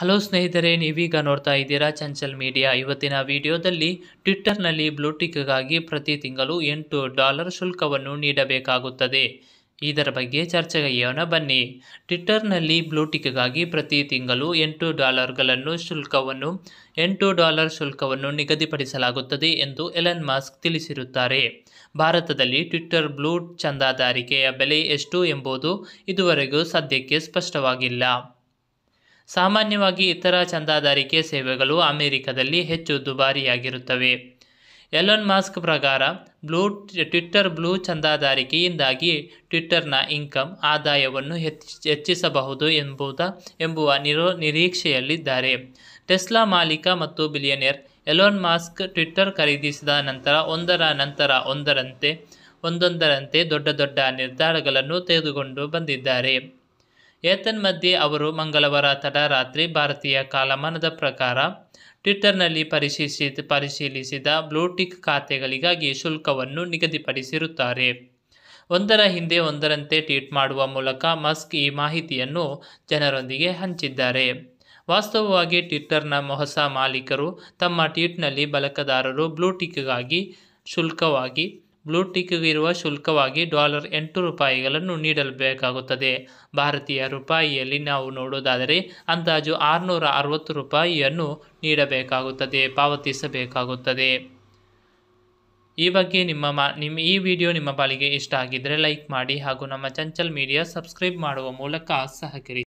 hello ಸ್ನೇಹಿತರೆ ನೀವೀಗ ನೋಡ್ತಾ ಇದ್ದೀರಾ ಚಂಚಲ್ ಮೀಡಿಯಾ ಇವತ್ತಿನ ವಿಡಿಯೋದಲ್ಲಿ ಟ್ವಿಟ್ಟರ್ನಲ್ಲಿ ಬ್ಲೂಟಿಕ್ಗಾಗಿ ಪ್ರತಿ ತಿಂಗಳು ಎಂಟು ಡಾಲರ್ ಶುಲ್ಕವನ್ನು ನೀಡಬೇಕಾಗುತ್ತದೆ ಇದರ ಬಗ್ಗೆ ಚರ್ಚೆಗೈಯೋಣ ಬನ್ನಿ ಟ್ವಿಟ್ಟರ್ನಲ್ಲಿ ಬ್ಲೂಟಿಕ್ಗಾಗಿ ಪ್ರತಿ ತಿಂಗಳು ಎಂಟು ಡಾಲರ್ಗಳನ್ನು ಶುಲ್ಕವನ್ನು ಎಂಟು ಡಾಲರ್ ಶುಲ್ಕವನ್ನು ನಿಗದಿಪಡಿಸಲಾಗುತ್ತದೆ ಎಂದು ಎಲನ್ ಮಾಸ್ಕ್ ತಿಳಿಸಿರುತ್ತಾರೆ ಭಾರತದಲ್ಲಿ ಟ್ವಿಟ್ಟರ್ ಬ್ಲೂ ಚಂದಾದಾರಿಕೆಯ ಬೆಲೆ ಎಷ್ಟು ಎಂಬುದು ಇದುವರೆಗೂ ಸದ್ಯಕ್ಕೆ ಸ್ಪಷ್ಟವಾಗಿಲ್ಲ ಸಾಮಾನ್ಯವಾಗಿ ಇತರ ಚಂದಾದಾರಿಕೆ ಸೇವೆಗಳು ಅಮೆರಿಕದಲ್ಲಿ ಹೆಚ್ಚು ದುಬಾರಿಯಾಗಿರುತ್ತವೆ ಎಲೋನ್ ಮಾಸ್ಕ್ ಪ್ರಕಾರ ಬ್ಲೂ ಟ್ವಿಟ್ಟರ್ ಬ್ಲೂ ಚಂದಾದಾರಿಕೆಯಿಂದಾಗಿ ಟ್ವಿಟ್ಟರ್ನ ಇನ್ಕಮ್ ಆದಾಯವನ್ನು ಹೆಚ್ಚಿಸಬಹುದು ಎಂಬುದ ಎಂಬುವ ನಿರೋ ನಿರೀಕ್ಷೆಯಲ್ಲಿದ್ದಾರೆ ಟೆಸ್ಲಾ ಮಾಲೀಕ ಮತ್ತು ಬಿಲಿಯನಿಯರ್ ಎಲೋನ್ ಮಾಸ್ಕ್ ಟ್ವಿಟ್ಟರ್ ಖರೀದಿಸಿದ ನಂತರ ಒಂದರ ನಂತರ ಒಂದರಂತೆ ಒಂದೊಂದರಂತೆ ದೊಡ್ಡ ದೊಡ್ಡ ನಿರ್ಧಾರಗಳನ್ನು ತೆಗೆದುಕೊಂಡು ಬಂದಿದ್ದಾರೆ ಏತನ್ಮಧ್ಯೆ ಅವರು ಮಂಗಳವಾರ ತಡರಾತ್ರಿ ಭಾರತೀಯ ಕಾಲಮಾನದ ಪ್ರಕಾರ ಟ್ವಿಟರ್ನಲ್ಲಿ ಪರಿಶೀಲಿಸಿ ಪರಿಶೀಲಿಸಿದ ಬ್ಲೂಟಿಕ್ ಖಾತೆಗಳಿಗಾಗಿ ಶುಲ್ಕವನ್ನು ನಿಗದಿಪಡಿಸಿರುತ್ತಾರೆ ಒಂದರ ಹಿಂದೆ ಒಂದರಂತೆ ಟ್ವೀಟ್ ಮಾಡುವ ಮೂಲಕ ಮಸ್ಕ್ ಈ ಮಾಹಿತಿಯನ್ನು ಜನರೊಂದಿಗೆ ಹಂಚಿದ್ದಾರೆ ವಾಸ್ತವವಾಗಿ ಟ್ವಿಟ್ಟರ್ನ ಹೊಸ ಮಾಲೀಕರು ತಮ್ಮ ಟ್ವೀಟ್ನಲ್ಲಿ ಬಳಕೆದಾರರು ಬ್ಲೂಟಿಕ್ಗಾಗಿ ಶುಲ್ಕವಾಗಿ ಬ್ಲೂ ಇರುವ ಶುಲ್ಕವಾಗಿ ಡಾಲರ್ ಎಂಟು ರೂಪಾಯಿಗಳನ್ನು ನೀಡಬೇಕಾಗುತ್ತದೆ ಭಾರತೀಯ ರೂಪಾಯಿಯಲ್ಲಿ ನಾವು ನೋಡೋದಾದರೆ ಅಂದಾಜು ಆರುನೂರ ಅರವತ್ತು ರೂಪಾಯಿಯನ್ನು ನೀಡಬೇಕಾಗುತ್ತದೆ ಪಾವತಿಸಬೇಕಾಗುತ್ತದೆ ಈ ಬಗ್ಗೆ ನಿಮ್ಮ ಮಾ ನಿಮ್ಮ ಈ ವಿಡಿಯೋ ನಿಮ್ಮ ಬಾಳಿಗೆ ಇಷ್ಟ ಆಗಿದ್ದರೆ ಲೈಕ್ ಮಾಡಿ ಹಾಗೂ ನಮ್ಮ ಚಂಚಲ್ ಮೀಡಿಯಾ ಸಬ್ಸ್ಕ್ರೈಬ್ ಮಾಡುವ ಮೂಲಕ ಸಹಕರಿಸಿ